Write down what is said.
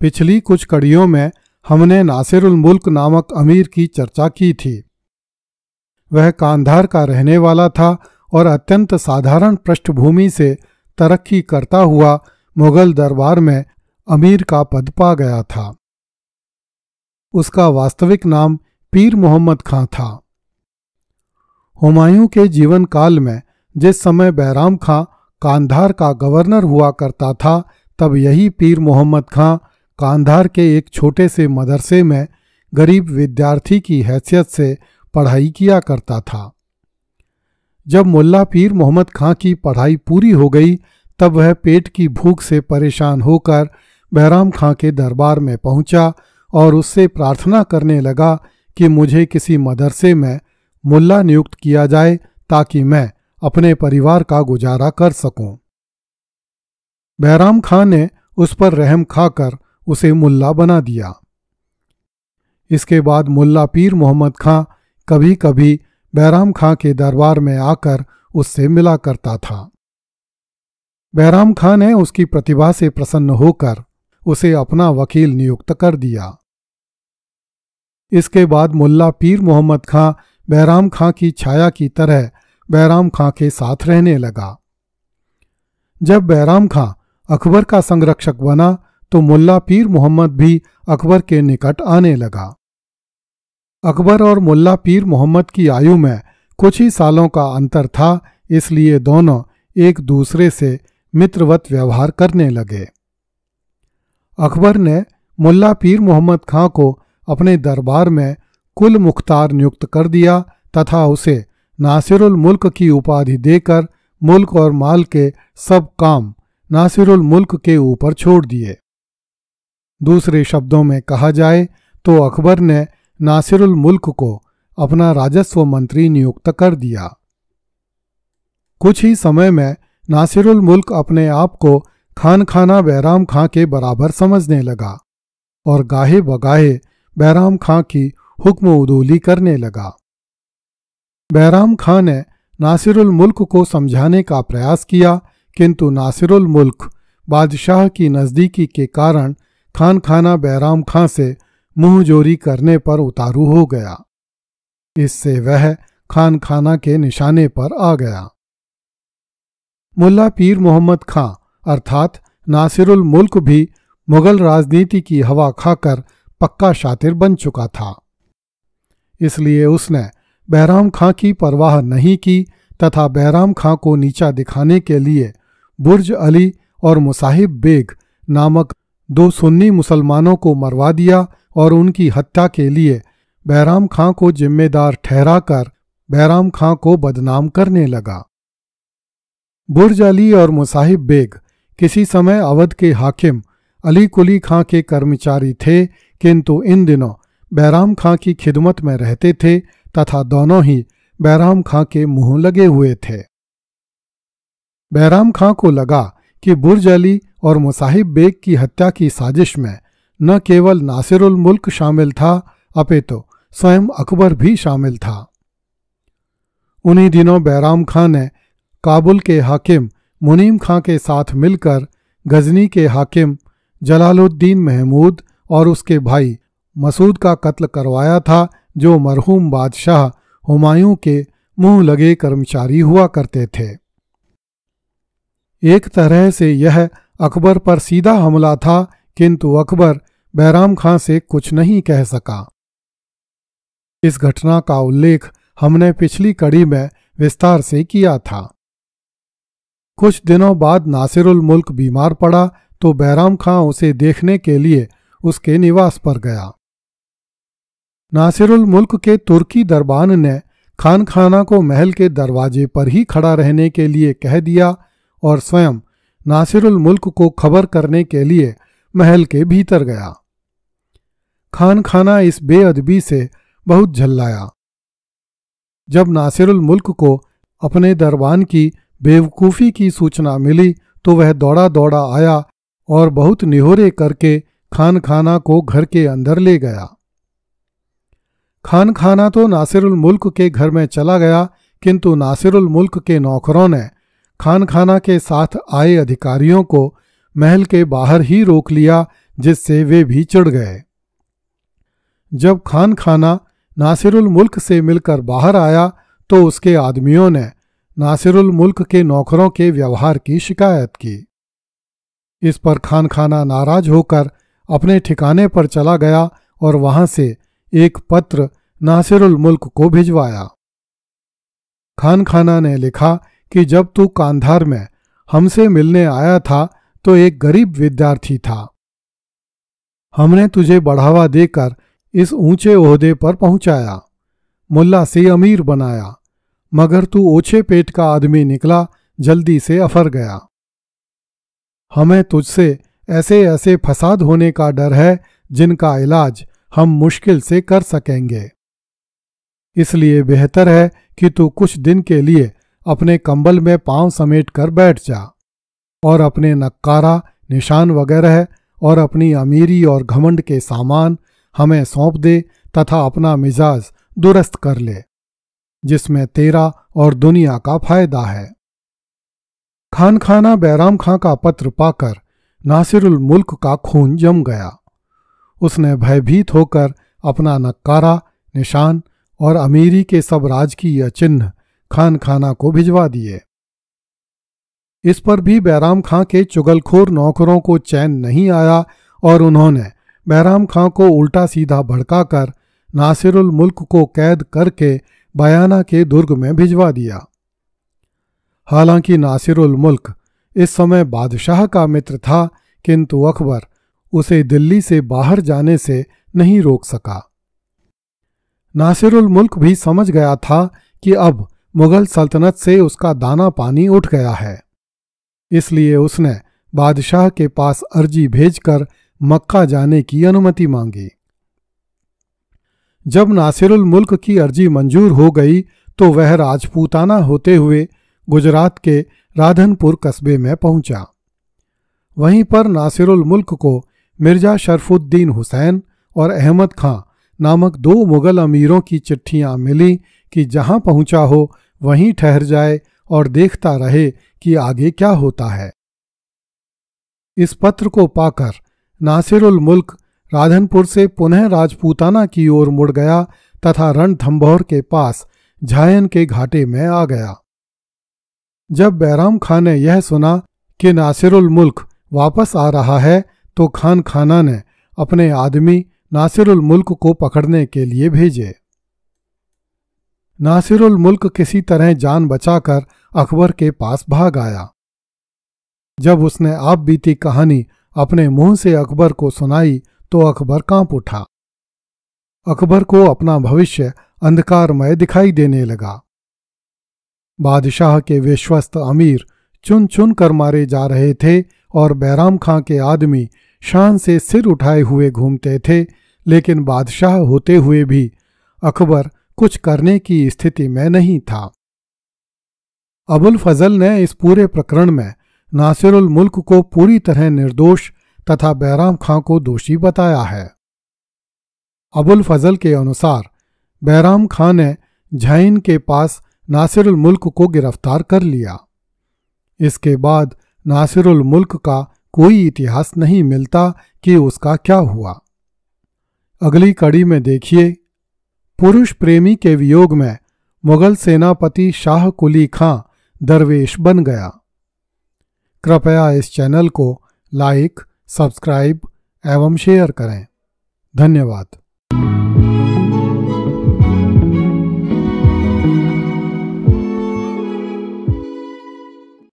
पिछली कुछ कड़ियों में हमने नासिरुल मुल्क नामक अमीर की चर्चा की थी वह कांधार का रहने वाला था और अत्यंत साधारण पृष्ठभूमि से तरक्की करता हुआ मुगल दरबार में अमीर का पद पा गया था उसका वास्तविक नाम पीर मोहम्मद खां था हुमायूं के जीवन काल में जिस समय बैराम खां कांधार का गवर्नर हुआ करता था तब यही पीर मोहम्मद खां कांधार के एक छोटे से मदरसे में गरीब विद्यार्थी की हैसियत से पढ़ाई किया करता था जब मुल्ला पीर मोहम्मद खां की पढ़ाई पूरी हो गई तब वह पेट की भूख से परेशान होकर बहराम खां के दरबार में पहुंचा और उससे प्रार्थना करने लगा कि मुझे किसी मदरसे में मुल्ला नियुक्त किया जाए ताकि मैं अपने परिवार का गुजारा कर सकूं। बहराम खां ने उस पर रहम खाकर उसे मुल्ला बना दिया इसके बाद मुल्ला पीर मोहम्मद खां कभी कभी बैराम खां के दरबार में आकर उससे मिला करता था बैराम खां ने उसकी प्रतिभा से प्रसन्न होकर उसे अपना वकील नियुक्त कर दिया इसके बाद मुल्ला पीर मोहम्मद खां बैराम खां की छाया की तरह बैराम खां के साथ रहने लगा जब बैराम खां अकबर का संरक्षक बना तो मुल्ला पीर मोहम्मद भी अकबर के निकट आने लगा अकबर और मुल्ला पीर मोहम्मद की आयु में कुछ ही सालों का अंतर था इसलिए दोनों एक दूसरे से मित्रवत व्यवहार करने लगे अकबर ने मुल्ला पीर मोहम्मद खां को अपने दरबार में कुल मुख्तार नियुक्त कर दिया तथा उसे नासिरुल मुल्क की उपाधि देकर मुल्क और माल के सब काम नासिरुल मुल्क के ऊपर छोड़ दिए दूसरे शब्दों में कहा जाए तो अकबर ने नासिरुल मुल्क को अपना राजस्व मंत्री नियुक्त कर दिया कुछ ही समय में नासिरुल मुल्क अपने आप को खान खाना बैराम खां के बराबर समझने लगा और गाहे बगाहे बैराम खां की हुक्म उदूली करने लगा बैराम खां ने नासिरुल मुल्क को समझाने का प्रयास किया किंतु नासिरुल मुल्क बादशाह की नज़दीकी के कारण खान खाना बैराम खां से मुंहजोरी करने पर उतारू हो गया इससे वह खान खाना के निशाने पर आ गया मुल्ला पीर मोहम्मद खां अर्थात नासिरुल मुल्क भी मुगल राजनीति की हवा खाकर पक्का शातिर बन चुका था इसलिए उसने बहराम खां की परवाह नहीं की तथा बहराम खां को नीचा दिखाने के लिए बुर्ज अली और मुसाहिब बेग नामक दो सुन्नी मुसलमानों को मरवा दिया और उनकी हत्या के लिए बहराम खां को जिम्मेदार ठहराकर बहराम खां को बदनाम करने लगा बुर्ज अली और मुसाहिब बेग किसी समय अवध के हाकिम अली कुली खां के कर्मचारी थे किंतु इन दिनों बहराम खां की खिदमत में रहते थे तथा दोनों ही बहराम खां के मुंह लगे हुए थे बहराम खां को लगा कि बुर्ज अली और मुसाहिब बेग की हत्या की साजिश में न केवल नासिरुल मुल्क शामिल था अपितु तो स्वयं अकबर भी शामिल था उन्हीं दिनों बैराम खां ने काबुल के हाकिम मुनीम खां के साथ मिलकर गजनी के हाकिम जलालुद्दीन महमूद और उसके भाई मसूद का कत्ल करवाया था जो मरहूम बादशाह हुमायूं के मुंह लगे कर्मचारी हुआ करते थे एक तरह से यह अकबर पर सीधा हमला था किंतु अकबर बहराम खां से कुछ नहीं कह सका इस घटना का उल्लेख हमने पिछली कड़ी में विस्तार से किया था कुछ दिनों बाद नासिरुल मुल्क बीमार पड़ा तो बहराम खां उसे देखने के लिए उसके निवास पर गया नासिरुल मुल्क के तुर्की दरबान ने खान खाना को महल के दरवाजे पर ही खड़ा रहने के लिए कह दिया और स्वयं नासिरुल मुल्क को खबर करने के लिए महल के भीतर गया खान खाना इस बेअदबी से बहुत झल्लाया जब नासिरुल मुल्क को अपने दरबान की बेवकूफ़ी की सूचना मिली तो वह दौड़ा दौड़ा आया और बहुत निहोरे करके खान खाना को घर के अंदर ले गया खान खाना तो नासिरुल मुल्क के घर में चला गया किंतु नासिरुल मुल्क के नौकरों ने खानखाना के साथ आए अधिकारियों को महल के बाहर ही रोक लिया जिससे वे भी चिड़ गए जब खानखाना नासिरुल मुल्क से मिलकर बाहर आया तो उसके आदमियों ने नासिरुल मुल्क के नौकरों के व्यवहार की शिकायत की इस पर खानखाना नाराज होकर अपने ठिकाने पर चला गया और वहां से एक पत्र नासिरुल मुल्क को भिजवाया खानखाना ने लिखा कि जब तू कांधार में हमसे मिलने आया था तो एक गरीब विद्यार्थी था हमने तुझे बढ़ावा देकर इस ऊंचे ओहदे पर पहुंचाया मुल्ला से अमीर बनाया मगर तू ओछे पेट का आदमी निकला जल्दी से अफर गया हमें तुझसे ऐसे ऐसे फसाद होने का डर है जिनका इलाज हम मुश्किल से कर सकेंगे इसलिए बेहतर है कि तू कुछ दिन के लिए अपने कंबल में पांव समेट कर बैठ जा और अपने नक्कारा निशान वगैरह और अपनी अमीरी और घमंड के सामान हमें सौंप दे तथा अपना मिजाज दुरुस्त कर ले जिसमें तेरा और दुनिया का फायदा है खान खाना बैराम खां का पत्र पाकर नासिरुल मुल्क का खून जम गया उसने भयभीत होकर अपना नक्कारा निशान और अमीरी के सब राजकीय चिन्ह खान खाना को भिजवा दिए इस पर भी बैराम खां के चुगलखोर नौकरों को चैन नहीं आया और उन्होंने बैराम खां को उल्टा सीधा भड़काकर नासिरुल मुल्क को कैद करके बयाना के दुर्ग में भिजवा दिया हालांकि नासिरुल मुल्क इस समय बादशाह का मित्र था किंतु अकबर उसे दिल्ली से बाहर जाने से नहीं रोक सका नासिरुल मुल्क भी समझ गया था कि अब मुगल सल्तनत से उसका दाना पानी उठ गया है इसलिए उसने बादशाह के पास अर्जी भेजकर मक्का जाने की अनुमति मांगी जब नासिरुल मुल्क की अर्जी मंजूर हो गई तो वह राजपूताना होते हुए गुजरात के राधनपुर कस्बे में पहुंचा वहीं पर नासिरुल मुल्क को मिर्जा शरफुद्दीन हुसैन और अहमद खां नामक दो मुगल अमीरों की चिट्ठियां मिली कि जहां पहुंचा हो वहीं ठहर जाए और देखता रहे कि आगे क्या होता है इस पत्र को पाकर नासिरुल मुल्क राधनपुर से पुनः राजपूताना की ओर मुड़ गया तथा रणथम्भौर के पास झायन के घाटे में आ गया जब बैराम खां ने यह सुना कि नासिरुल मुल्क वापस आ रहा है तो खान खाना ने अपने आदमी नासिरुल मुल्क को पकड़ने के लिए भेजे नासिरुल मुल्क किसी तरह जान बचाकर अकबर के पास भाग आया जब उसने आप बीती कहानी अपने मुंह से अकबर को सुनाई तो अकबर कांप उठा अकबर को अपना भविष्य अंधकारमय दिखाई देने लगा बादशाह के विश्वस्त अमीर चुन चुन कर मारे जा रहे थे और बैराम खां के आदमी शान से सिर उठाए हुए घूमते थे लेकिन बादशाह होते हुए भी अकबर कुछ करने की स्थिति में नहीं था अबुल फजल ने इस पूरे प्रकरण में नासिरुल मुल्क को पूरी तरह निर्दोष तथा बैराम खां को दोषी बताया है अबुल फजल के अनुसार बैराम खां ने झाइन के पास नासिरुल मुल्क को गिरफ्तार कर लिया इसके बाद नासिरुल मुल्क का कोई इतिहास नहीं मिलता कि उसका क्या हुआ अगली कड़ी में देखिए पुरुष प्रेमी के वियोग में मुगल सेनापति शाह कुली खां दरवेश बन गया कृपया इस चैनल को लाइक सब्सक्राइब एवं शेयर करें धन्यवाद